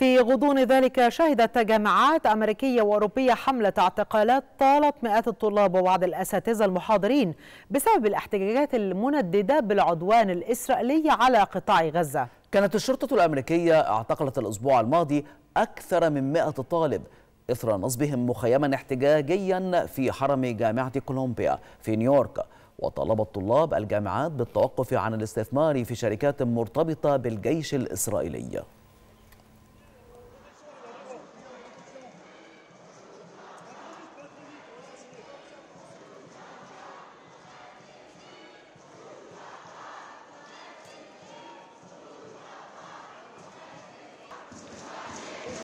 في غضون ذلك شهدت جامعات أمريكية وأوروبية حملة اعتقالات طالت مئات الطلاب وبعض الأساتذة المحاضرين بسبب الاحتجاجات المنددة بالعدوان الإسرائيلي على قطاع غزة كانت الشرطة الأمريكية اعتقلت الأسبوع الماضي أكثر من 100 طالب إثر نصبهم مخيما احتجاجيا في حرم جامعة كولومبيا في نيويورك وطالب الطلاب الجامعات بالتوقف عن الاستثمار في شركات مرتبطة بالجيش الإسرائيلي